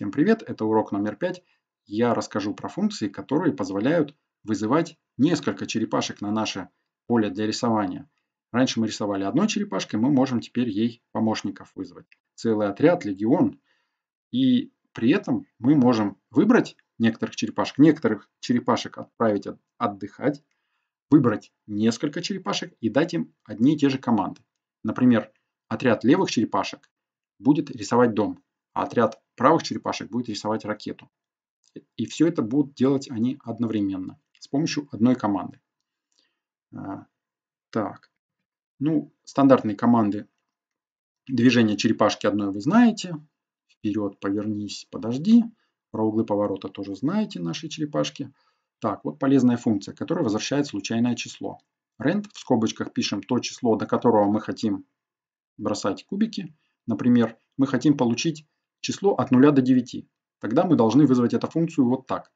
Всем привет, это урок номер 5. Я расскажу про функции, которые позволяют вызывать несколько черепашек на наше поле для рисования. Раньше мы рисовали одной черепашкой, мы можем теперь ей помощников вызвать. Целый отряд, легион. И при этом мы можем выбрать некоторых черепашек, некоторых черепашек отправить отдыхать, выбрать несколько черепашек и дать им одни и те же команды. Например, отряд левых черепашек будет рисовать дом, а отряд правых черепашек будет рисовать ракету. И все это будут делать они одновременно с помощью одной команды. А, так, ну, стандартные команды движения черепашки одной вы знаете. Вперед, повернись, подожди. Про углы поворота тоже знаете наши черепашки. Так, вот полезная функция, которая возвращает случайное число. Rand в скобочках пишем то число, до которого мы хотим бросать кубики. Например, мы хотим получить число от 0 до 9. Тогда мы должны вызвать эту функцию вот так.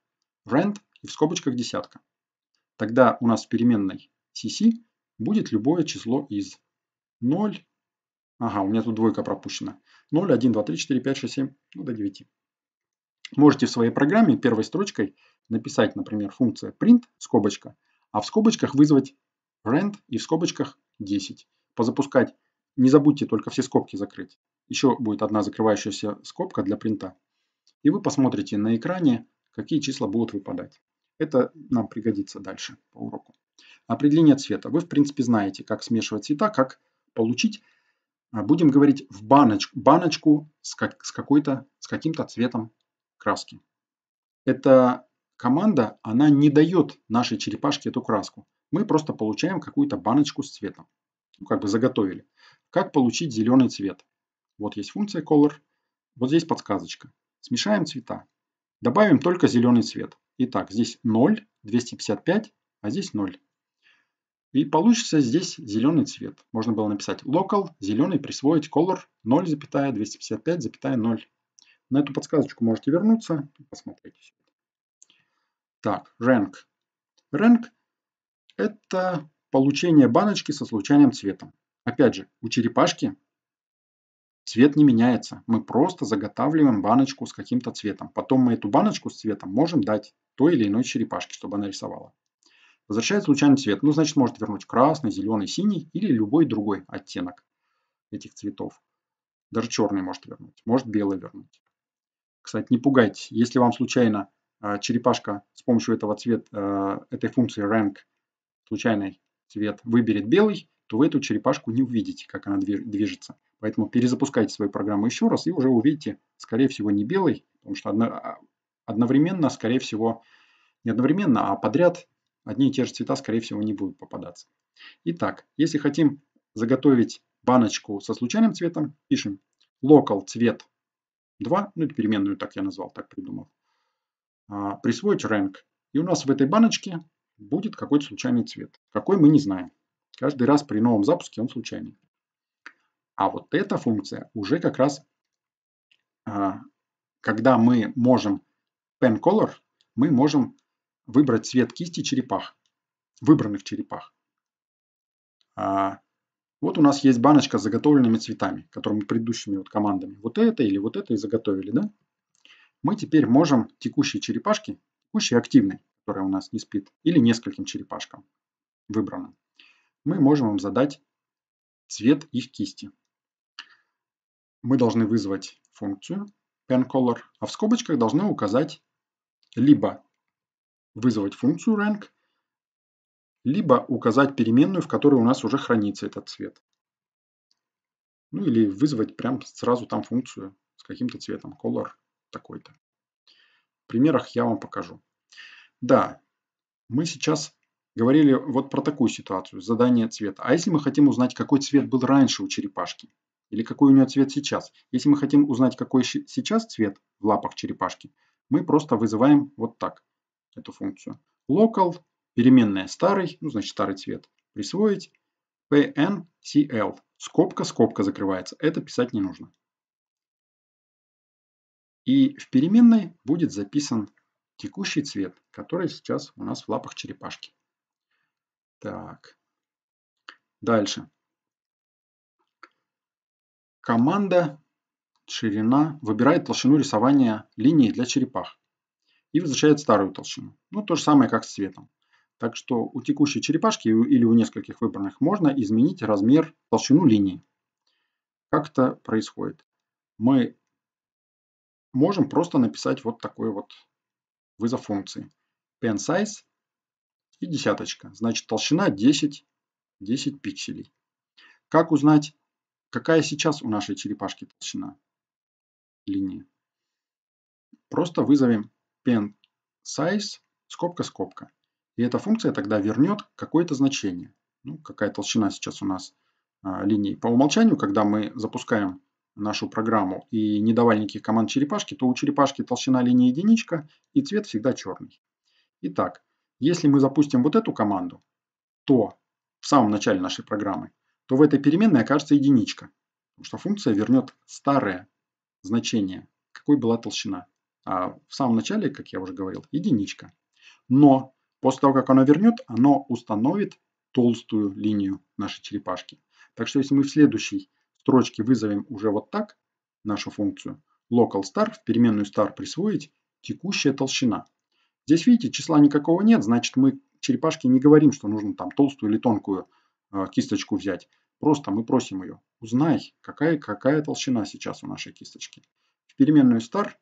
rand и в скобочках десятка. Тогда у нас в переменной cc будет любое число из 0. Ага, у меня тут двойка пропущена. 0, 1, 2, 3, 4, 5, 6, 7, ну до 9. Можете в своей программе первой строчкой написать, например, функция print, скобочка, а в скобочках вызвать rand и в скобочках 10. Позапускать, не забудьте только все скобки закрыть. Еще будет одна закрывающаяся скобка для принта. И вы посмотрите на экране, какие числа будут выпадать. Это нам пригодится дальше по уроку. Определение цвета. Вы, в принципе, знаете, как смешивать цвета, как получить, а, будем говорить, в баночку, баночку с, как, с, с каким-то цветом краски. Эта команда, она не дает нашей черепашке эту краску. Мы просто получаем какую-то баночку с цветом. Ну, как бы заготовили. Как получить зеленый цвет? Вот есть функция color. Вот здесь подсказочка. Смешаем цвета. Добавим только зеленый цвет. Итак, здесь 0, 255, а здесь 0. И получится здесь зеленый цвет. Можно было написать local, зеленый, присвоить color 0,255,0. На эту подсказочку можете вернуться и посмотреть. Так, rank. Rank – это получение баночки со случайным цветом. Опять же, у черепашки Цвет не меняется. Мы просто заготавливаем баночку с каким-то цветом. Потом мы эту баночку с цветом можем дать той или иной черепашке, чтобы она рисовала. Возвращает случайный цвет. Ну, значит, может вернуть красный, зеленый, синий или любой другой оттенок этих цветов. Даже черный может вернуть. Может белый вернуть. Кстати, не пугайтесь. Если вам случайно а, черепашка с помощью этого цвета, этой функции rank, случайный цвет, выберет белый, то вы эту черепашку не увидите, как она движется. Поэтому перезапускайте свою программу еще раз и уже увидите, скорее всего, не белый, потому что а, одновременно, скорее всего, не одновременно, а подряд одни и те же цвета, скорее всего, не будут попадаться. Итак, если хотим заготовить баночку со случайным цветом, пишем local цвет 2, ну это переменную так я назвал, так придумал, а, присвоить rank. И у нас в этой баночке будет какой-то случайный цвет, какой мы не знаем. Каждый раз при новом запуске он случайный. А вот эта функция уже как раз, а, когда мы можем pen color, мы можем выбрать цвет кисти черепах, выбранных черепах. А, вот у нас есть баночка с заготовленными цветами, которыми предыдущими вот командами. Вот это или вот это и заготовили, да? Мы теперь можем текущие черепашки, текущие активные, которая у нас не спит, или нескольким черепашкам выбранным, мы можем им задать цвет их кисти мы должны вызвать функцию penColor, а в скобочках должны указать либо вызвать функцию rank, либо указать переменную, в которой у нас уже хранится этот цвет. Ну или вызвать прям сразу там функцию с каким-то цветом, color такой-то. В примерах я вам покажу. Да, мы сейчас говорили вот про такую ситуацию, задание цвета. А если мы хотим узнать, какой цвет был раньше у черепашки? или какой у нее цвет сейчас. Если мы хотим узнать, какой сейчас цвет в лапах черепашки, мы просто вызываем вот так эту функцию. Local, переменная старый, ну значит старый цвет, присвоить, pncl, скобка, скобка закрывается, это писать не нужно. И в переменной будет записан текущий цвет, который сейчас у нас в лапах черепашки. Так, дальше. Команда ширина выбирает толщину рисования линии для черепах и возвращает старую толщину. Ну, то же самое, как с цветом. Так что у текущей черепашки или у нескольких выбранных можно изменить размер, толщину линии. Как это происходит? Мы можем просто написать вот такой вот вызов функции. Pen size и десяточка. Значит, толщина 10, 10 пикселей. Как узнать Какая сейчас у нашей черепашки толщина линии? Просто вызовем pen size, скобка-скобка. И эта функция тогда вернет какое-то значение. Ну, какая толщина сейчас у нас а, линии. По умолчанию, когда мы запускаем нашу программу и не давали никаких команд черепашки, то у черепашки толщина линии единичка и цвет всегда черный. Итак, если мы запустим вот эту команду, то в самом начале нашей программы то в этой переменной окажется единичка, потому что функция вернет старое значение, какой была толщина. А в самом начале, как я уже говорил, единичка. Но после того, как оно вернет, оно установит толстую линию нашей черепашки. Так что если мы в следующей строчке вызовем уже вот так нашу функцию, local star, в переменную star присвоить текущая толщина. Здесь, видите, числа никакого нет, значит мы черепашке не говорим, что нужно там толстую или тонкую а, кисточку взять. Просто мы просим ее, узнай, какая, какая толщина сейчас у нашей кисточки. В переменную star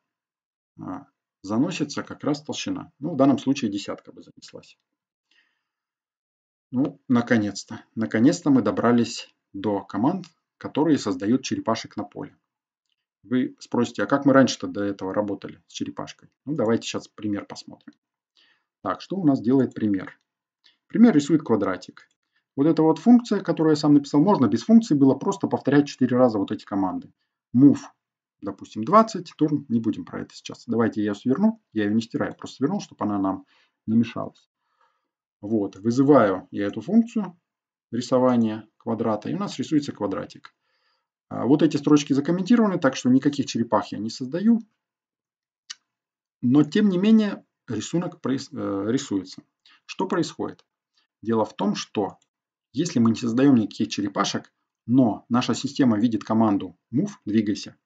а, заносится как раз толщина. Ну, в данном случае десятка бы занеслась. Ну, наконец-то. Наконец-то мы добрались до команд, которые создают черепашек на поле. Вы спросите, а как мы раньше-то до этого работали с черепашкой? Ну, давайте сейчас пример посмотрим. Так, что у нас делает пример? Пример рисует квадратик. Вот эта вот функция, которую я сам написал, можно без функции было просто повторять 4 раза вот эти команды. Move, допустим, 20, turn, не будем про это сейчас. Давайте я ее сверну, я ее не стираю, просто свернул, чтобы она нам не мешалась. Вот, вызываю я эту функцию рисования квадрата, и у нас рисуется квадратик. А, вот эти строчки закомментированы, так что никаких черепах я не создаю. Но, тем не менее, рисунок э, рисуется. Что происходит? Дело в том, что если мы не создаем никаких черепашек, но наша система видит команду move, двигайся,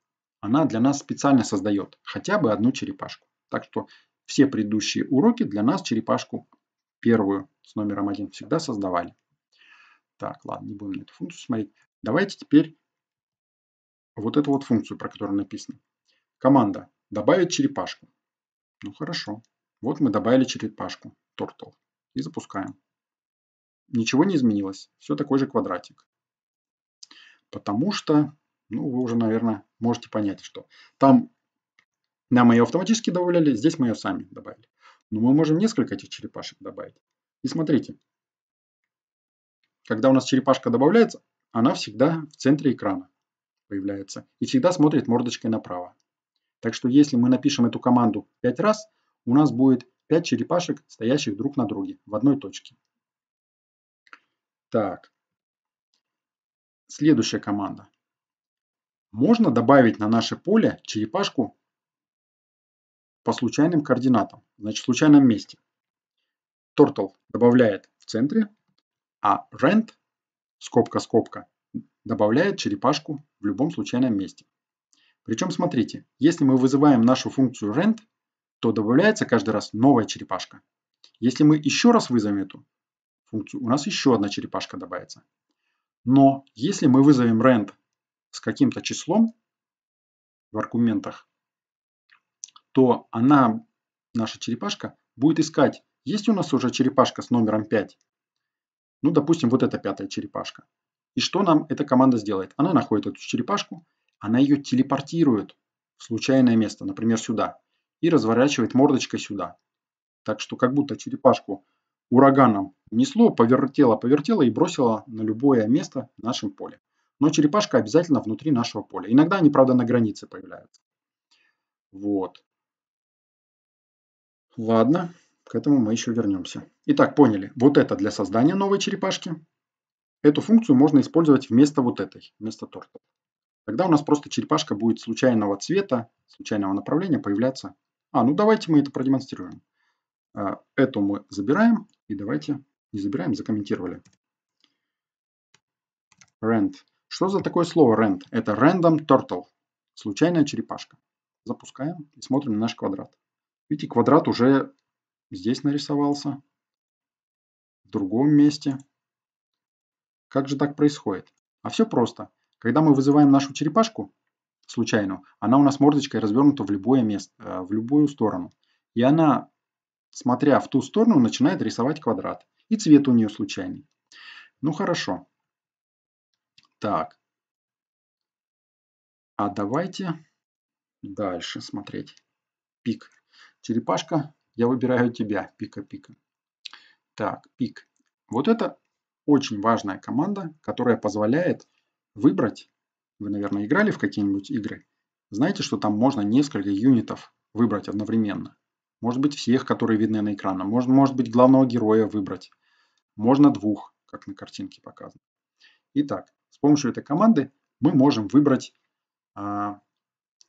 она для нас специально создает хотя бы одну черепашку. Так что все предыдущие уроки для нас черепашку первую с номером один всегда создавали. Так, ладно, не будем на эту функцию смотреть. Давайте теперь вот эту вот функцию, про которую написано. Команда «Добавить черепашку». Ну хорошо. Вот мы добавили черепашку, turtle, и запускаем ничего не изменилось, все такой же квадратик. Потому что, ну, вы уже, наверное, можете понять, что там нам ее автоматически добавляли, здесь мы ее сами добавили. Но мы можем несколько этих черепашек добавить. И смотрите, когда у нас черепашка добавляется, она всегда в центре экрана появляется и всегда смотрит мордочкой направо. Так что если мы напишем эту команду 5 раз, у нас будет 5 черепашек, стоящих друг на друге в одной точке. Так. Следующая команда. Можно добавить на наше поле черепашку по случайным координатам, значит в случайном месте. Turtle добавляет в центре, а rent, скобка-скобка, добавляет черепашку в любом случайном месте. Причем смотрите, если мы вызываем нашу функцию rent, то добавляется каждый раз новая черепашка. Если мы еще раз вызовем эту, функцию, у нас еще одна черепашка добавится. Но если мы вызовем rand с каким-то числом в аргументах, то она, наша черепашка, будет искать, есть у нас уже черепашка с номером 5. Ну, допустим, вот эта пятая черепашка. И что нам эта команда сделает? Она находит эту черепашку, она ее телепортирует в случайное место, например, сюда, и разворачивает мордочкой сюда. Так что как будто черепашку ураганом. Несло, повертело, повертело и бросило на любое место в нашем поле. Но черепашка обязательно внутри нашего поля. Иногда они, правда, на границе появляются. Вот. Ладно, к этому мы еще вернемся. Итак, поняли. Вот это для создания новой черепашки. Эту функцию можно использовать вместо вот этой, вместо торта. Тогда у нас просто черепашка будет случайного цвета, случайного направления появляться. А, ну давайте мы это продемонстрируем. А, эту мы забираем и давайте не забираем, закомментировали. Rand. Что за такое слово rand? Это random turtle. Случайная черепашка. Запускаем и смотрим на наш квадрат. Видите, квадрат уже здесь нарисовался. В другом месте. Как же так происходит? А все просто. Когда мы вызываем нашу черепашку, случайную, она у нас мордочкой развернута в любое место, э, в любую сторону. И она смотря в ту сторону, начинает рисовать квадрат. И цвет у нее случайный. Ну хорошо. Так. А давайте дальше смотреть. Пик. Черепашка, я выбираю тебя. Пика-пика. Так, пик. Вот это очень важная команда, которая позволяет выбрать. Вы, наверное, играли в какие-нибудь игры. Знаете, что там можно несколько юнитов выбрать одновременно. Может быть, всех, которые видны на экране. Можно, может быть, главного героя выбрать. Можно двух, как на картинке показано. Итак, с помощью этой команды мы можем выбрать а,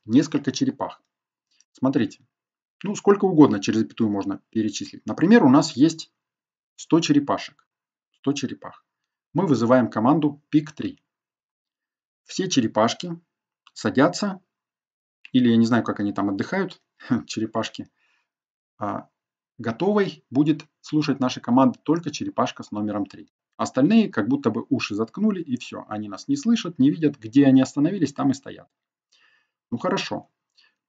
несколько черепах. Смотрите, ну сколько угодно через запятую можно перечислить. Например, у нас есть 100 черепашек. 100 черепах. Мы вызываем команду PIC3. Все черепашки садятся, или я не знаю, как они там отдыхают, черепашки, а, готовой будет слушать наши команды только черепашка с номером 3. Остальные как будто бы уши заткнули и все. Они нас не слышат, не видят, где они остановились, там и стоят. Ну хорошо.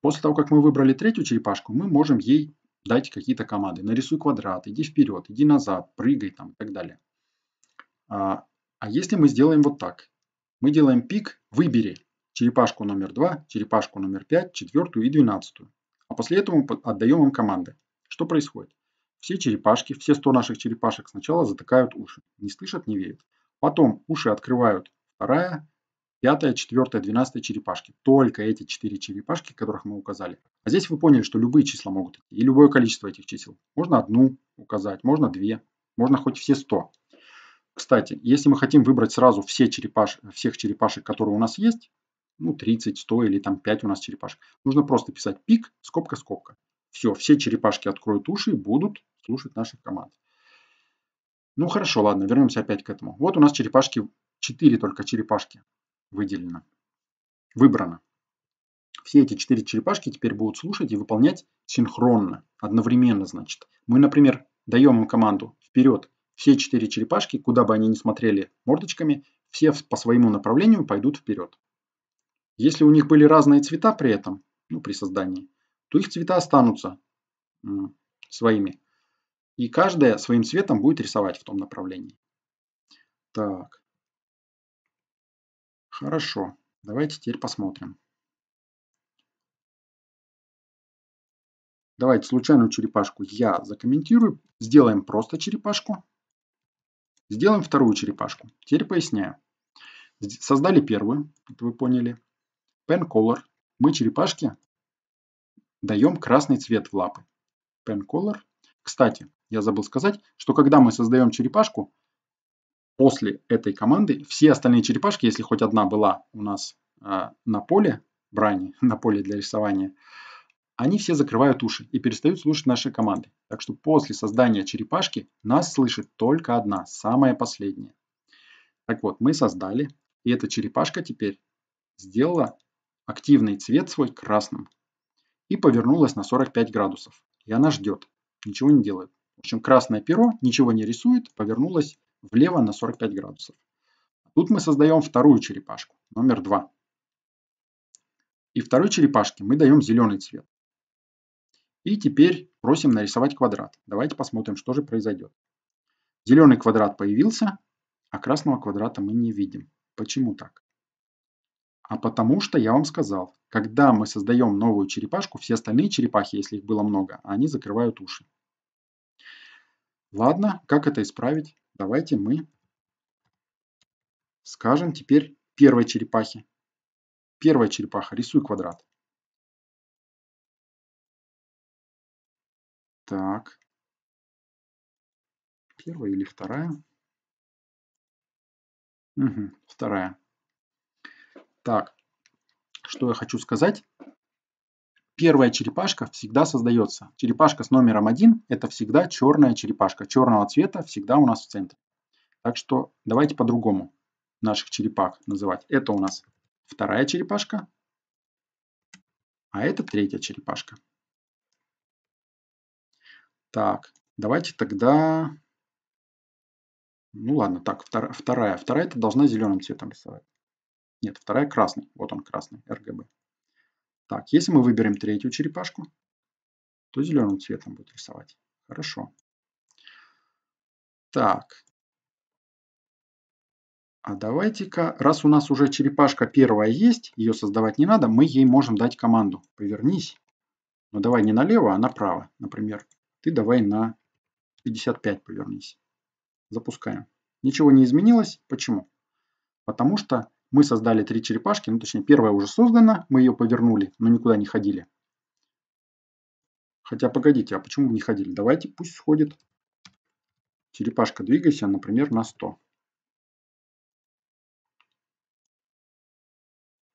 После того, как мы выбрали третью черепашку, мы можем ей дать какие-то команды. Нарисуй квадрат, иди вперед, иди назад, прыгай там и так далее. А, а если мы сделаем вот так? Мы делаем пик «Выбери» черепашку номер 2, черепашку номер 5, четвертую и двенадцатую после этого мы отдаем им команды. Что происходит? Все черепашки, все 100 наших черепашек сначала затыкают уши. Не слышат, не верят. Потом уши открывают вторая, пятая, четвертая, двенадцатая черепашки. Только эти четыре черепашки, которых мы указали. А здесь вы поняли, что любые числа могут идти. И любое количество этих чисел. Можно одну указать, можно две, можно хоть все 100. Кстати, если мы хотим выбрать сразу все черепаш, всех черепашек, которые у нас есть, ну, 30, 100 или там 5 у нас черепашек. Нужно просто писать пик, скобка, скобка. Все, все черепашки откроют уши и будут слушать наших команд. Ну хорошо, ладно, вернемся опять к этому. Вот у нас черепашки, 4 только черепашки выделено, выбрано. Все эти 4 черепашки теперь будут слушать и выполнять синхронно, одновременно, значит. Мы, например, даем им команду вперед. Все 4 черепашки, куда бы они ни смотрели мордочками, все по своему направлению пойдут вперед. Если у них были разные цвета при этом, ну, при создании, то их цвета останутся своими. И каждая своим цветом будет рисовать в том направлении. Так. Хорошо. Давайте теперь посмотрим. Давайте случайную черепашку я закомментирую. Сделаем просто черепашку. Сделаем вторую черепашку. Теперь поясняю. Создали первую, это вы поняли. Pen-color. Мы черепашке даем красный цвет в лапы. Pen-color. Кстати, я забыл сказать, что когда мы создаем черепашку, после этой команды все остальные черепашки, если хоть одна была у нас э, на поле брани, на поле для рисования, они все закрывают уши и перестают слушать наши команды. Так что после создания черепашки нас слышит только одна, самая последняя. Так вот, мы создали, и эта черепашка теперь сделала активный цвет свой красным. И повернулась на 45 градусов. И она ждет, ничего не делает. В общем, красное перо ничего не рисует, повернулось влево на 45 градусов. Тут мы создаем вторую черепашку, номер два, И второй черепашке мы даем зеленый цвет. И теперь просим нарисовать квадрат. Давайте посмотрим, что же произойдет. Зеленый квадрат появился, а красного квадрата мы не видим. Почему так? а потому что я вам сказал, когда мы создаем новую черепашку, все остальные черепахи, если их было много, они закрывают уши. Ладно, как это исправить? Давайте мы скажем теперь первой черепахе. Первая черепаха, рисуй квадрат. Так. Первая или вторая? Угу, вторая. Так, что я хочу сказать. Первая черепашка всегда создается. Черепашка с номером 1 это всегда черная черепашка. Черного цвета всегда у нас в центре. Так что давайте по-другому наших черепах называть. Это у нас вторая черепашка, а это третья черепашка. Так, давайте тогда... Ну ладно, так, вторая. Вторая, вторая это должна зеленым цветом рисовать. Нет, вторая красный. Вот он красный, РГБ. Так, если мы выберем третью черепашку, то зеленым цветом будет рисовать. Хорошо. Так. А давайте-ка, раз у нас уже черепашка первая есть, ее создавать не надо, мы ей можем дать команду. Повернись. Но давай не налево, а направо. Например, ты давай на 55 повернись. Запускаем. Ничего не изменилось. Почему? Потому что мы создали три черепашки, ну точнее первая уже создана, мы ее повернули, но никуда не ходили. Хотя погодите, а почему не ходили? Давайте пусть сходит. Черепашка двигайся, например, на 100.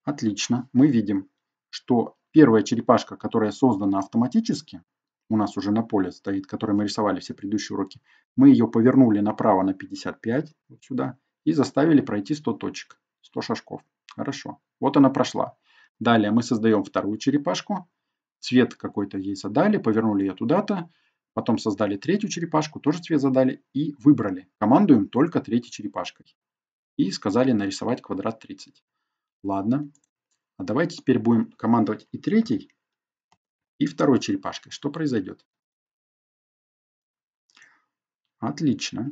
Отлично, мы видим, что первая черепашка, которая создана автоматически, у нас уже на поле стоит, который мы рисовали все предыдущие уроки, мы ее повернули направо на 55, вот сюда, и заставили пройти 100 точек. 100 шажков. Хорошо. Вот она прошла. Далее мы создаем вторую черепашку. Цвет какой-то ей задали, повернули ее туда-то. Потом создали третью черепашку, тоже цвет задали и выбрали. Командуем только третьей черепашкой. И сказали нарисовать квадрат 30. Ладно. А давайте теперь будем командовать и третьей, и второй черепашкой. Что произойдет? Отлично.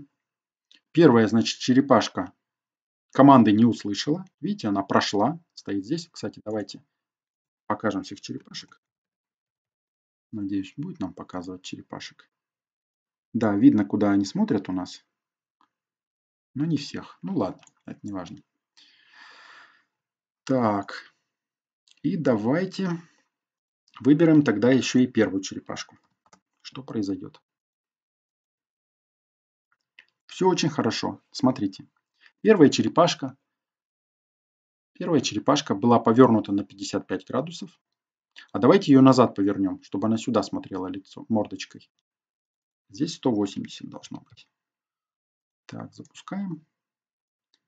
Первая, значит, черепашка Команды не услышала. Видите, она прошла. Стоит здесь. Кстати, давайте покажем всех черепашек. Надеюсь, будет нам показывать черепашек. Да, видно, куда они смотрят у нас. Но не всех. Ну ладно, это не важно. Так. И давайте выберем тогда еще и первую черепашку. Что произойдет? Все очень хорошо. Смотрите. Первая черепашка. Первая черепашка была повернута на 55 градусов. А давайте ее назад повернем, чтобы она сюда смотрела лицо, мордочкой. Здесь 180 должно быть. Так, запускаем.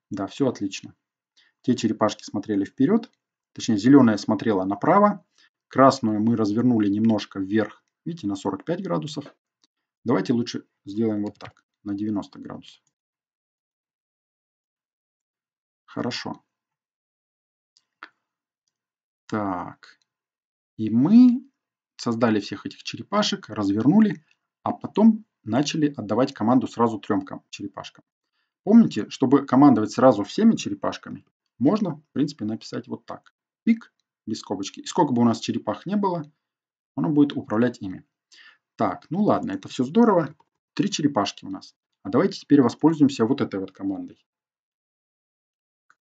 Да, все отлично. Те черепашки смотрели вперед. Точнее, зеленая смотрела направо. Красную мы развернули немножко вверх. Видите, на 45 градусов. Давайте лучше сделаем вот так, на 90 градусов. Хорошо. Так. И мы создали всех этих черепашек, развернули, а потом начали отдавать команду сразу трем черепашкам. Помните, чтобы командовать сразу всеми черепашками, можно, в принципе, написать вот так. Пик без скобочки. И сколько бы у нас черепах не было, оно будет управлять ими. Так, ну ладно, это все здорово. Три черепашки у нас. А давайте теперь воспользуемся вот этой вот командой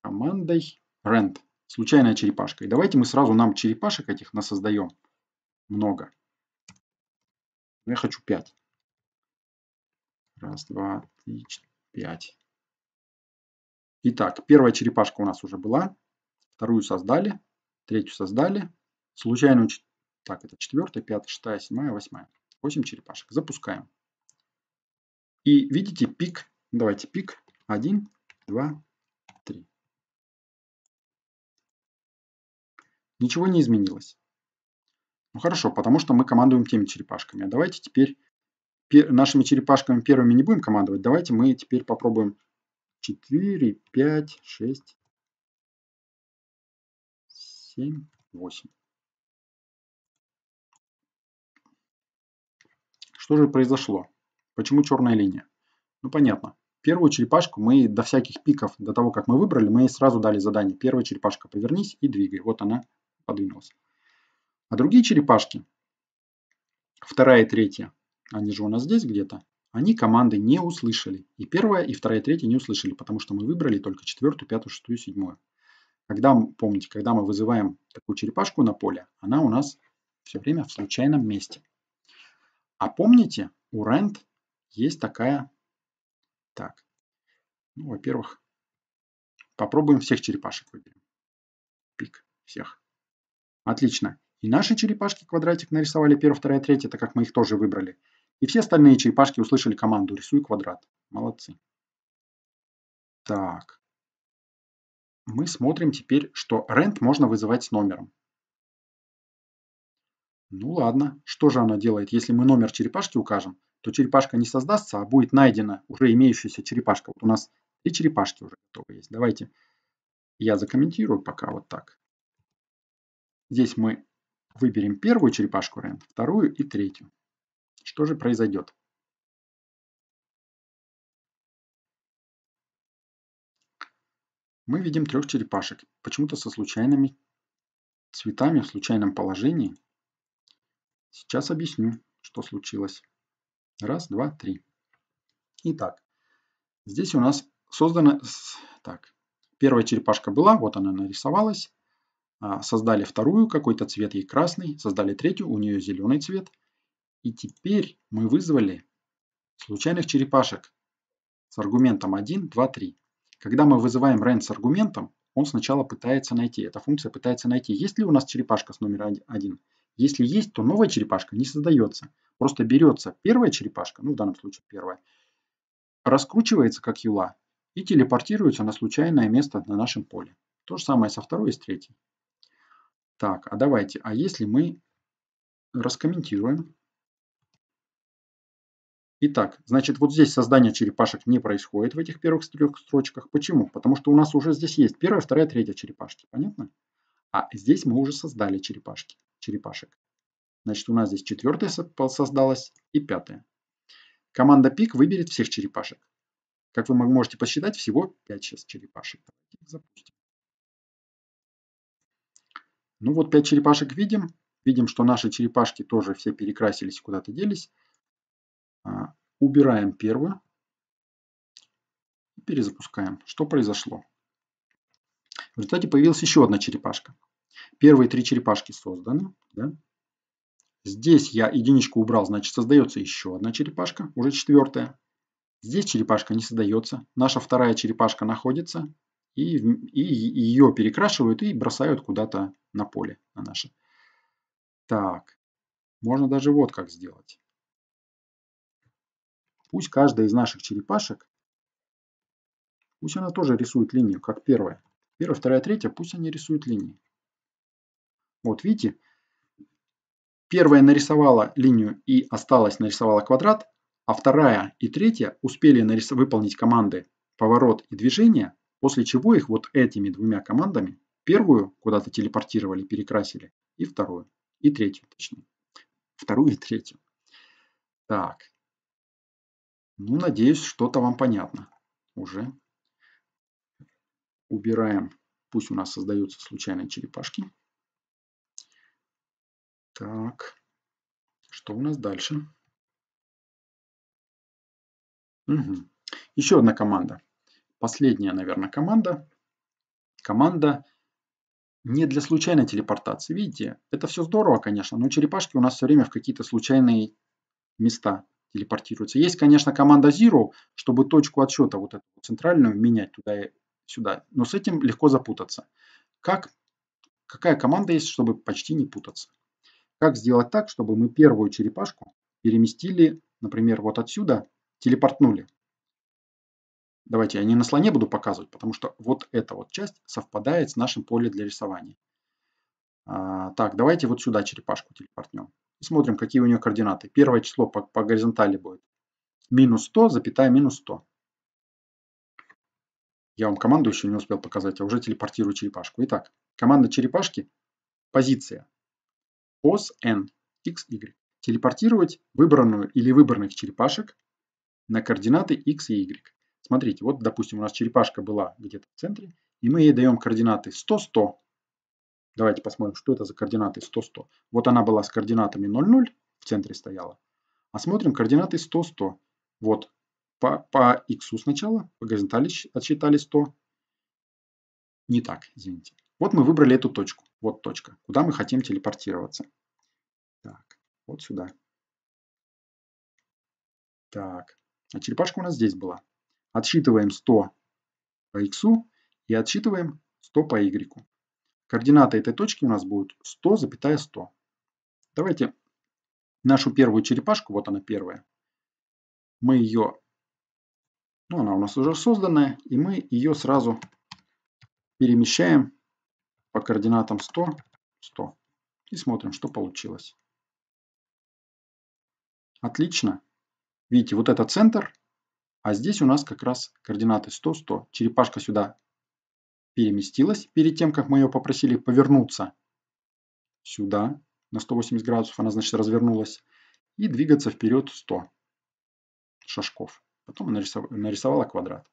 командой rent случайная черепашка. И давайте мы сразу нам черепашек этих насоздаем много. Но я хочу 5. Раз, два, три, четыре, пять. Итак, первая черепашка у нас уже была. Вторую создали. Третью создали. Случайную... Так, это четвертая, пятая, шестая, седьмая, восьмая. Восемь черепашек. Запускаем. И видите пик. Давайте пик. Один, два, Ничего не изменилось. Ну хорошо, потому что мы командуем теми черепашками. А давайте теперь нашими черепашками первыми не будем командовать. Давайте мы теперь попробуем 4, 5, 6, 7, 8. Что же произошло? Почему черная линия? Ну понятно. Первую черепашку мы до всяких пиков, до того, как мы выбрали, мы ей сразу дали задание. Первая черепашка, повернись и двигай. Вот она подвинулась. А другие черепашки, вторая и третья, они же у нас здесь где-то, они команды не услышали. И первая, и вторая, и третья не услышали, потому что мы выбрали только четвертую, пятую, шестую, седьмую. Когда, помните, когда мы вызываем такую черепашку на поле, она у нас все время в случайном месте. А помните, у Rand есть такая... Так, ну, во-первых, попробуем всех черепашек выберем. Пик всех. Отлично. И наши черепашки квадратик нарисовали 1, 2, 3, так как мы их тоже выбрали. И все остальные черепашки услышали команду «Рисуй квадрат». Молодцы. Так. Мы смотрим теперь, что rent можно вызывать с номером. Ну ладно, что же она делает? Если мы номер черепашки укажем, то черепашка не создастся, а будет найдена уже имеющаяся черепашка. Вот у нас и черепашки уже готовы есть. Давайте я закомментирую пока вот так. Здесь мы выберем первую черепашку Рен, вторую и третью. Что же произойдет? Мы видим трех черепашек, почему-то со случайными цветами в случайном положении. Сейчас объясню, что случилось. Раз, два, три. Итак, здесь у нас создана... Так, первая черепашка была, вот она нарисовалась. А, создали вторую, какой-то цвет ей красный, создали третью, у нее зеленый цвет. И теперь мы вызвали случайных черепашек с аргументом 1, 2, 3. Когда мы вызываем rand с аргументом, он сначала пытается найти, эта функция пытается найти, есть ли у нас черепашка с номером 1. Если есть, то новая черепашка не создается. Просто берется первая черепашка, ну в данном случае первая, раскручивается как юла и телепортируется на случайное место на нашем поле. То же самое со второй и с третьей. Так, а давайте, а если мы раскомментируем. Итак, значит, вот здесь создание черепашек не происходит в этих первых трех строчках. Почему? Потому что у нас уже здесь есть первая, вторая, третья черепашки. Понятно? А здесь мы уже создали черепашки, черепашек. Значит, у нас здесь четвертая создалась и пятая. Команда пик выберет всех черепашек. Как вы можете посчитать, всего 5 сейчас черепашек. Запустим. Ну вот 5 черепашек видим. Видим, что наши черепашки тоже все перекрасились, куда-то делись. А, убираем первую. Перезапускаем. Что произошло? В результате появилась еще одна черепашка. Первые три черепашки созданы. Да? Здесь я единичку убрал, значит создается еще одна черепашка, уже четвертая. Здесь черепашка не создается. Наша вторая черепашка находится и, и ее перекрашивают и бросают куда-то на поле, на наше. Так, можно даже вот как сделать. Пусть каждая из наших черепашек, пусть она тоже рисует линию, как первая. Первая, вторая, третья, пусть они рисуют линии. Вот видите, первая нарисовала линию и осталась, нарисовала квадрат, а вторая и третья успели нарис... выполнить команды поворот и движение, После чего их вот этими двумя командами, первую куда-то телепортировали, перекрасили, и вторую, и третью, точнее. Вторую и третью. Так. Ну, надеюсь, что-то вам понятно уже. Убираем. Пусть у нас создаются случайные черепашки. Так. Что у нас дальше? Угу. Еще одна команда последняя, наверное, команда. Команда не для случайной телепортации. Видите, это все здорово, конечно, но черепашки у нас все время в какие-то случайные места телепортируются. Есть, конечно, команда Zero, чтобы точку отсчета вот эту центральную менять туда и сюда, но с этим легко запутаться. Как, какая команда есть, чтобы почти не путаться? Как сделать так, чтобы мы первую черепашку переместили, например, вот отсюда, телепортнули Давайте я не на слоне буду показывать, потому что вот эта вот часть совпадает с нашим полем для рисования. А, так, давайте вот сюда черепашку телепортнем. смотрим, какие у нее координаты. Первое число по, по горизонтали будет. Минус 100, запятая минус 100. Я вам команду еще не успел показать, а уже телепортирую черепашку. Итак, команда черепашки, позиция. ос, n, x, y. Телепортировать выбранную или выбранных черепашек на координаты x и y. Смотрите, вот, допустим, у нас черепашка была где-то в центре, и мы ей даем координаты 100-100. Давайте посмотрим, что это за координаты 100-100. Вот она была с координатами 0-0, в центре стояла. А смотрим координаты 100-100. Вот по, по x сначала, по горизонтали отсчитали 100. Не так, извините. Вот мы выбрали эту точку. Вот точка, куда мы хотим телепортироваться. Так, вот сюда. Так, а черепашка у нас здесь была. Отсчитываем 100 по x и отсчитываем 100 по y. Координаты этой точки у нас будут 100,100. 100. Давайте нашу первую черепашку, вот она первая, мы ее, ну она у нас уже созданная, и мы ее сразу перемещаем по координатам 100, 100. И смотрим, что получилось. Отлично. Видите, вот этот центр а здесь у нас как раз координаты 100, 100. Черепашка сюда переместилась перед тем, как мы ее попросили повернуться сюда на 180 градусов. Она, значит, развернулась. И двигаться вперед 100 шажков. Потом нарисовала квадрат.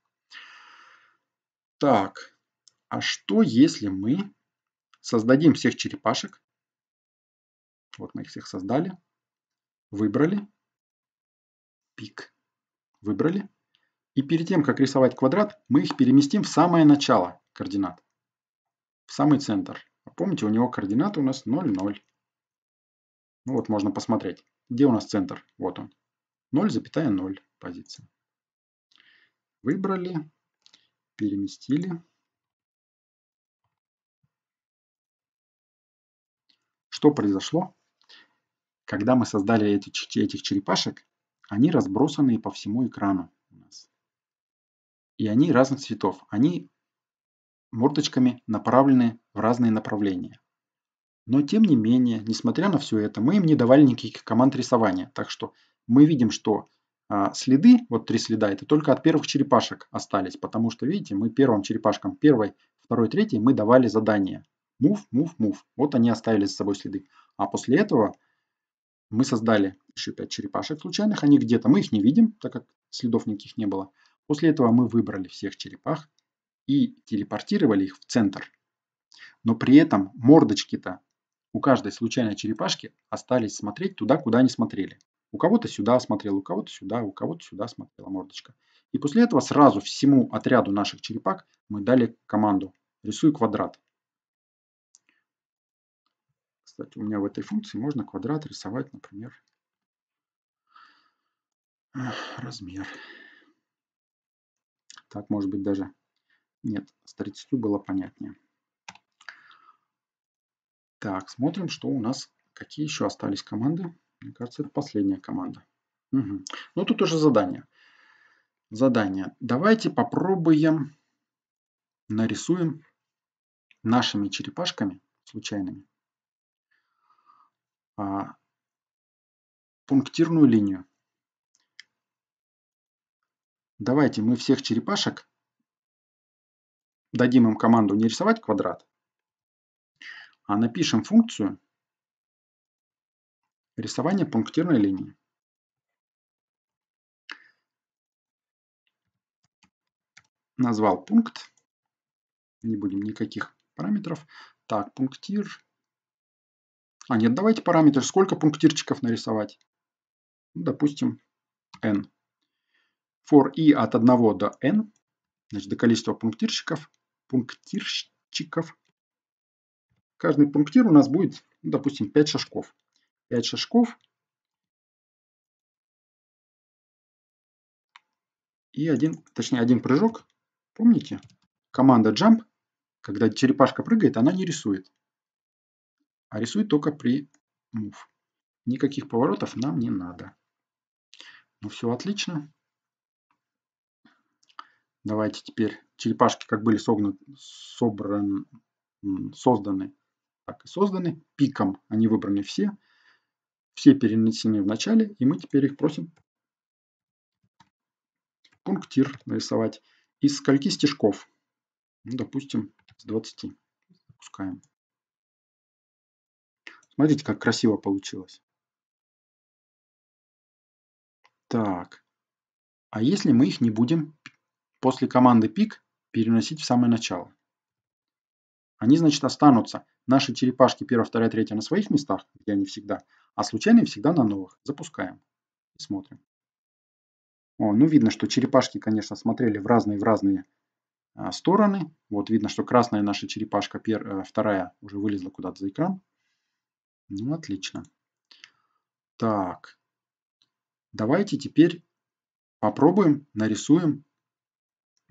Так, а что если мы создадим всех черепашек? Вот мы их всех создали. Выбрали. Пик. Выбрали. И перед тем, как рисовать квадрат, мы их переместим в самое начало координат. В самый центр. помните, у него координаты у нас 0, 0. Ну вот можно посмотреть, где у нас центр. Вот он. 0,0 позиция. Выбрали, переместили. Что произошло? Когда мы создали эти, этих черепашек, они разбросаны по всему экрану и они разных цветов. Они мордочками направлены в разные направления. Но тем не менее, несмотря на все это, мы им не давали никаких команд рисования. Так что мы видим, что а, следы, вот три следа, это только от первых черепашек остались. Потому что, видите, мы первым черепашкам, первой, второй, третьей, мы давали задание. Мув, мув, мув. Вот они оставили за собой следы. А после этого мы создали еще пять черепашек случайных. Они где-то, мы их не видим, так как следов никаких не было. После этого мы выбрали всех черепах и телепортировали их в центр. Но при этом мордочки-то у каждой случайной черепашки остались смотреть туда, куда они смотрели. У кого-то сюда смотрел, у кого-то сюда, у кого-то сюда смотрела мордочка. И после этого сразу всему отряду наших черепах мы дали команду «Рисуй квадрат». Кстати, у меня в этой функции можно квадрат рисовать, например, размер. Так, может быть, даже... Нет, с 30 было понятнее. Так, смотрим, что у нас... Какие еще остались команды? Мне кажется, это последняя команда. Угу. Ну, тут уже задание. Задание. Давайте попробуем нарисуем нашими черепашками случайными а, пунктирную линию. Давайте мы всех черепашек дадим им команду не рисовать квадрат, а напишем функцию рисования пунктирной линии. Назвал пункт. Не будем никаких параметров. Так, пунктир. А нет, давайте параметр, сколько пунктирчиков нарисовать. Ну, допустим, n for i от 1 до n, значит, до количества пунктирщиков, пунктирщиков. Каждый пунктир у нас будет, ну, допустим, 5 шажков. 5 шажков. И один, точнее, один прыжок. Помните? Команда jump, когда черепашка прыгает, она не рисует. А рисует только при move. Никаких поворотов нам не надо. Ну все отлично. Давайте теперь черепашки как были согнут, собран, созданы, так и созданы пиком. Они выбраны все. Все перенесены в начале, и мы теперь их просим пунктир нарисовать. Из скольки стежков? Ну, допустим, с 20. Пускаем. Смотрите, как красиво получилось. Так. А если мы их не будем после команды пик переносить в самое начало. Они, значит, останутся. Наши черепашки 1, 2, 3 на своих местах, где они всегда, а случайные всегда на новых. Запускаем и смотрим. О, ну видно, что черепашки, конечно, смотрели в разные в разные а, стороны. Вот видно, что красная наша черепашка, пер, а, вторая, уже вылезла куда-то за экран. Ну, отлично. Так, давайте теперь попробуем, нарисуем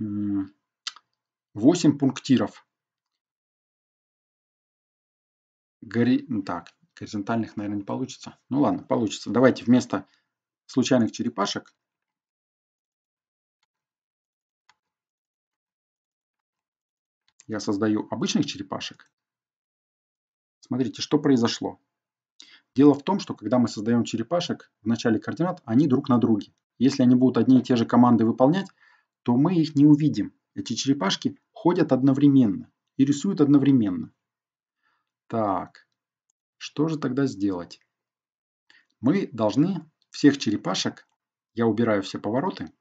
8 пунктиров. Гори... Так, горизонтальных, наверное, не получится. Ну ладно, получится. Давайте вместо случайных черепашек я создаю обычных черепашек. Смотрите, что произошло. Дело в том, что когда мы создаем черепашек в начале координат, они друг на друге. Если они будут одни и те же команды выполнять, то мы их не увидим. Эти черепашки ходят одновременно и рисуют одновременно. Так, что же тогда сделать? Мы должны всех черепашек, я убираю все повороты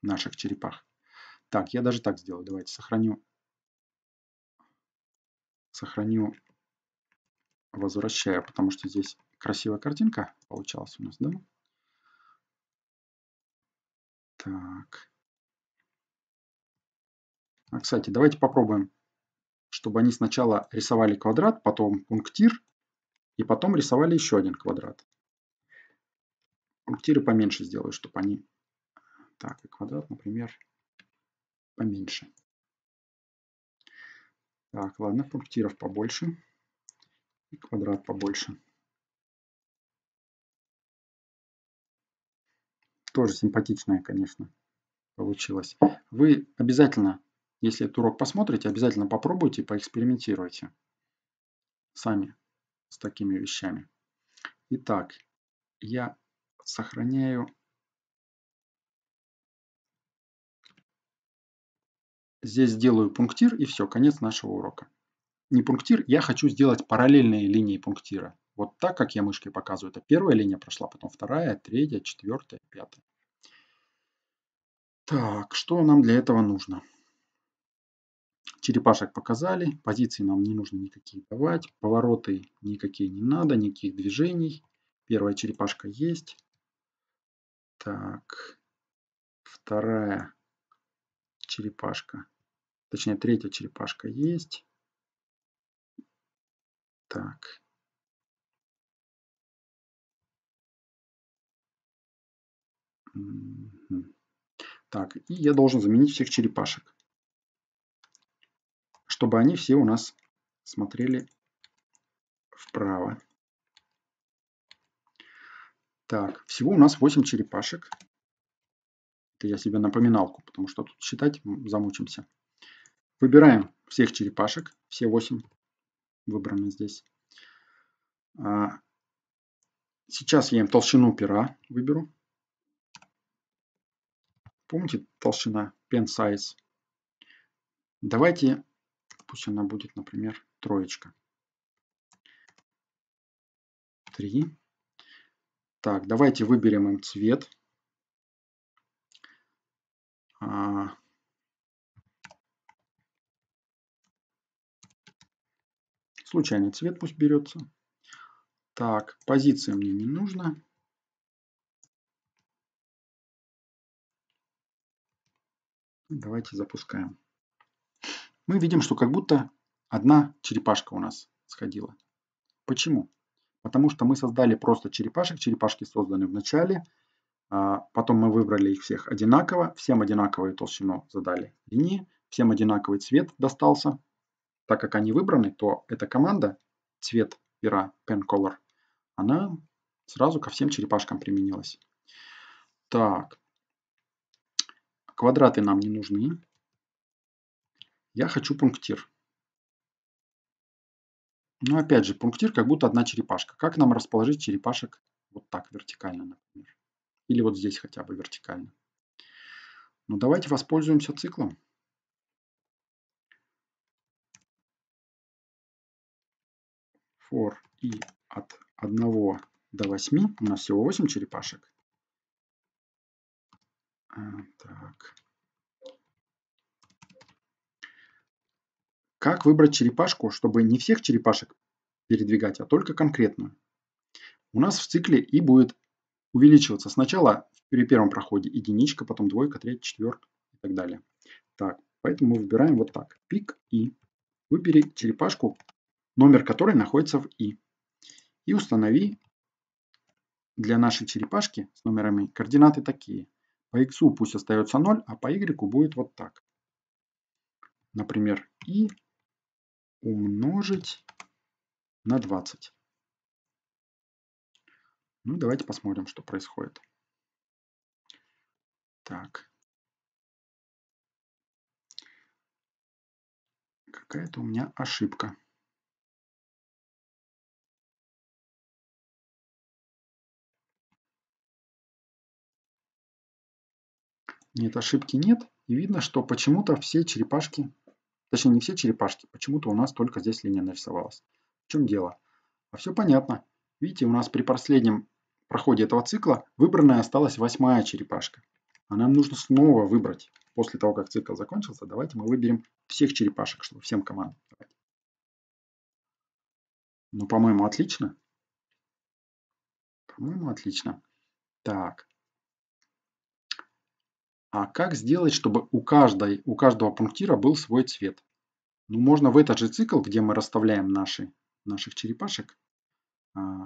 наших черепах. Так, я даже так сделаю. Давайте сохраню. Сохраню. Возвращаю, потому что здесь красивая картинка получалась у нас, да? Так. А, кстати, давайте попробуем, чтобы они сначала рисовали квадрат, потом пунктир, и потом рисовали еще один квадрат. Пунктиры поменьше сделаю, чтобы они... Так, и квадрат, например, поменьше. Так, ладно, пунктиров побольше. И квадрат побольше. Тоже симпатичная, конечно, получилось. Вы обязательно если этот урок посмотрите, обязательно попробуйте, поэкспериментируйте сами с такими вещами. Итак, я сохраняю здесь сделаю пунктир и все, конец нашего урока. Не пунктир, я хочу сделать параллельные линии пунктира. Вот так, как я мышкой показываю, это первая линия прошла, потом вторая, третья, четвертая, пятая. Так, что нам для этого нужно? Черепашек показали, позиции нам не нужно никакие давать, повороты никакие не надо, никаких движений. Первая черепашка есть. Так, вторая черепашка, точнее третья черепашка есть. Так. Так, и я должен заменить всех черепашек чтобы они все у нас смотрели вправо. Так, всего у нас 8 черепашек. Это я себе напоминалку, потому что тут считать замучимся. Выбираем всех черепашек, все 8 выбраны здесь. А, сейчас я им толщину пера выберу. Помните толщина, pen size. Давайте пусть она будет, например, троечка. 3. Так, давайте выберем им цвет. А... Случайный цвет пусть берется. Так, позиция мне не нужна. Давайте запускаем мы видим, что как будто одна черепашка у нас сходила. Почему? Потому что мы создали просто черепашек. Черепашки созданы в начале. А, потом мы выбрали их всех одинаково. Всем одинаковую толщину задали линии. Всем одинаковый цвет достался. Так как они выбраны, то эта команда цвет пера pen color, она сразу ко всем черепашкам применилась. Так. Квадраты нам не нужны. Я хочу пунктир. Но ну, опять же, пунктир как будто одна черепашка. Как нам расположить черепашек вот так вертикально, например? Или вот здесь хотя бы вертикально. Ну, давайте воспользуемся циклом. For и от 1 до 8. У нас всего 8 черепашек. А, так. Как выбрать черепашку, чтобы не всех черепашек передвигать, а только конкретную? У нас в цикле и будет увеличиваться сначала при первом проходе единичка, потом двойка, третья, четверка и так далее. Так, поэтому мы выбираем вот так. Пик и. Выбери черепашку, номер которой находится в и. И установи для нашей черепашки с номерами координаты такие. По x пусть остается 0, а по y будет вот так. Например, и умножить на 20. Ну, давайте посмотрим, что происходит. Так. Какая-то у меня ошибка. Нет, ошибки нет. И видно, что почему-то все черепашки Точнее, не все черепашки. Почему-то у нас только здесь линия нарисовалась. В чем дело? А все понятно. Видите, у нас при последнем проходе этого цикла выбранная осталась восьмая черепашка. А нам нужно снова выбрать. После того, как цикл закончился, давайте мы выберем всех черепашек, чтобы всем командам. Ну, по-моему, отлично. По-моему, отлично. Так. А как сделать, чтобы у, каждой, у каждого пунктира был свой цвет? Ну, можно в этот же цикл, где мы расставляем наши, наших черепашек. А,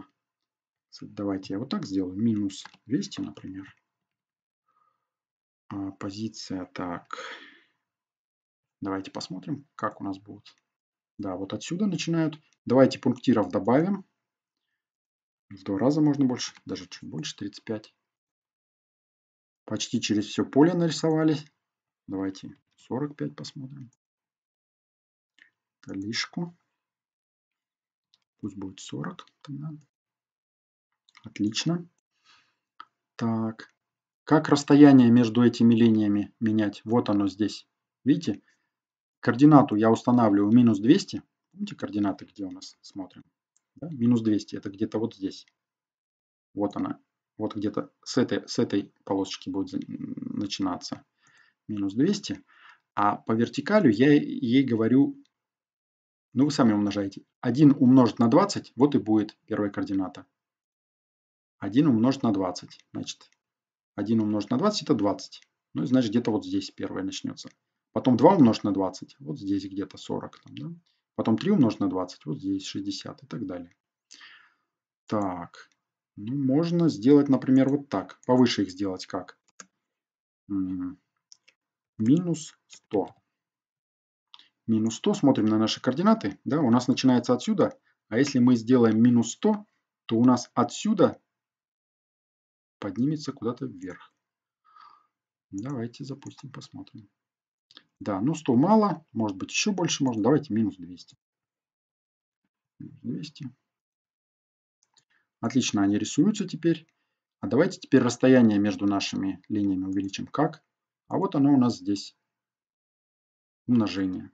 давайте я вот так сделаю. Минус 200, например. А, позиция так. Давайте посмотрим, как у нас будут. Да, вот отсюда начинают. Давайте пунктиров добавим. В два раза можно больше, даже чуть больше, 35. Почти через все поле нарисовались. Давайте 45 посмотрим. лишку. Пусть будет 40 тогда. Отлично. Так. Как расстояние между этими линиями менять? Вот оно здесь. Видите? Координату я устанавливаю минус 200. Помните координаты, где у нас? Смотрим. Да? Минус 200. Это где-то вот здесь. Вот она. Вот где-то с этой, с этой полосочки будет начинаться минус 200. А по вертикалю я ей говорю, ну вы сами умножаете. 1 умножить на 20, вот и будет первая координата. 1 умножить на 20. Значит, 1 умножить на 20 это 20. Ну и значит где-то вот здесь первая начнется. Потом 2 умножить на 20, вот здесь где-то 40. Там, да? Потом 3 умножить на 20, вот здесь 60 и так далее. Так, ну, можно сделать, например, вот так. Повыше их сделать как? Минус 100. Минус 100. Смотрим на наши координаты. Да, у нас начинается отсюда. А если мы сделаем минус 100, то у нас отсюда поднимется куда-то вверх. Давайте запустим, посмотрим. Да, ну 100 мало, может быть еще больше можно. Давайте минус 200. 200. Отлично, они рисуются теперь. А давайте теперь расстояние между нашими линиями увеличим как. А вот оно у нас здесь. Умножение.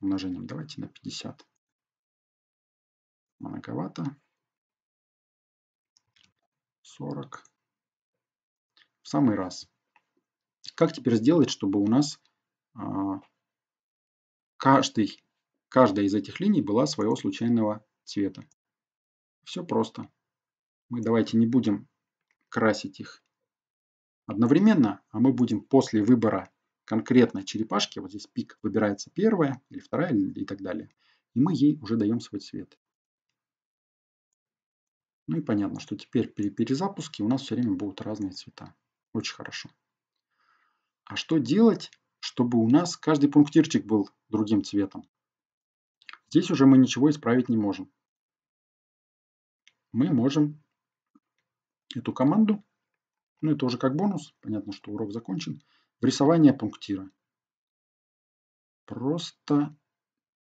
Умножением давайте на 50. Многовато. 40. В самый раз. Как теперь сделать, чтобы у нас а, каждый, каждая из этих линий была своего случайного цвета? Все просто мы давайте не будем красить их одновременно, а мы будем после выбора конкретно черепашки, вот здесь пик выбирается первая или вторая и так далее, и мы ей уже даем свой цвет. Ну и понятно, что теперь при перезапуске у нас все время будут разные цвета. Очень хорошо. А что делать, чтобы у нас каждый пунктирчик был другим цветом? Здесь уже мы ничего исправить не можем. Мы можем эту команду, ну это уже как бонус, понятно, что урок закончен, в рисование пунктира. Просто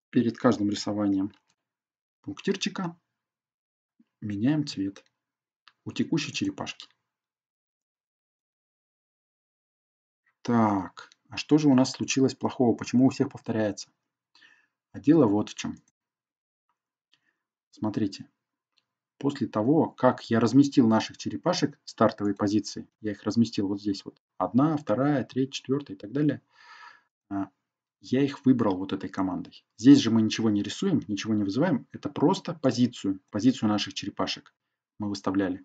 перед каждым рисованием пунктирчика меняем цвет у текущей черепашки. Так, а что же у нас случилось плохого? Почему у всех повторяется? А дело вот в чем. Смотрите, После того, как я разместил наших черепашек стартовые позиции, я их разместил вот здесь вот, одна, вторая, третья, четвертая и так далее, а, я их выбрал вот этой командой. Здесь же мы ничего не рисуем, ничего не вызываем, это просто позицию, позицию наших черепашек мы выставляли.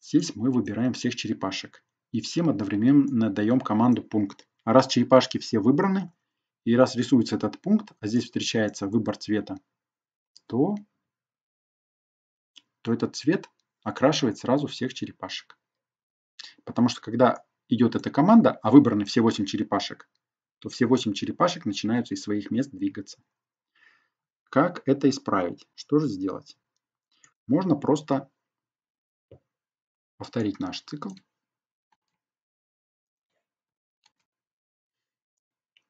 Здесь мы выбираем всех черепашек и всем одновременно даем команду пункт. А раз черепашки все выбраны, и раз рисуется этот пункт, а здесь встречается выбор цвета, то то этот цвет окрашивает сразу всех черепашек. Потому что когда идет эта команда, а выбраны все 8 черепашек, то все 8 черепашек начинаются из своих мест двигаться. Как это исправить? Что же сделать? Можно просто повторить наш цикл.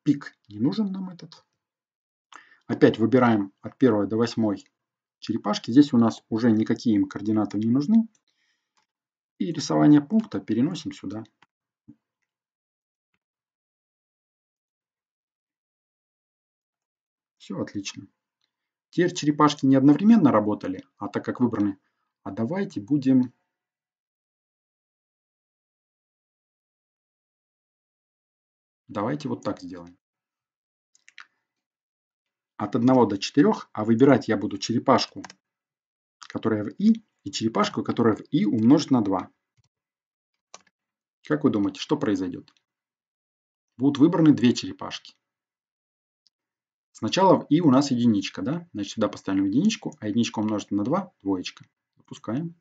Пик не нужен нам этот. Опять выбираем от 1 до 8 черепашки. Здесь у нас уже никакие им координаты не нужны. И рисование пункта переносим сюда. Все отлично. Теперь черепашки не одновременно работали, а так как выбраны. А давайте будем... Давайте вот так сделаем от 1 до 4, а выбирать я буду черепашку, которая в i, и черепашку, которая в i умножить на 2. Как вы думаете, что произойдет? Будут выбраны две черепашки. Сначала в i у нас единичка, да? Значит, сюда поставим единичку, а единичку умножить на 2 – двоечка. Запускаем.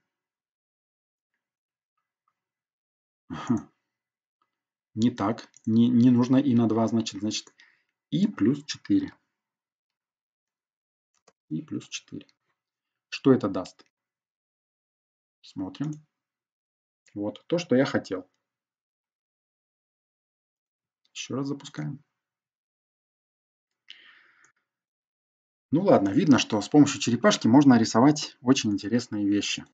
Не так. Не, не нужно и на 2, значит, значит, и плюс 4 и плюс 4. Что это даст? Смотрим. Вот то, что я хотел. Еще раз запускаем. Ну ладно, видно, что с помощью черепашки можно рисовать очень интересные вещи.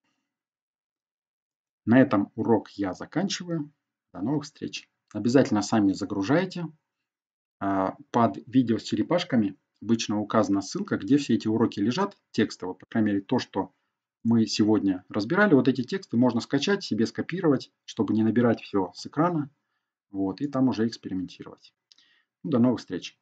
На этом урок я заканчиваю. До новых встреч. Обязательно сами загружайте. А, под видео с черепашками обычно указана ссылка, где все эти уроки лежат, текстово, по крайней мере, то, что мы сегодня разбирали. Вот эти тексты можно скачать, себе скопировать, чтобы не набирать все с экрана, вот, и там уже экспериментировать. Ну, до новых встреч!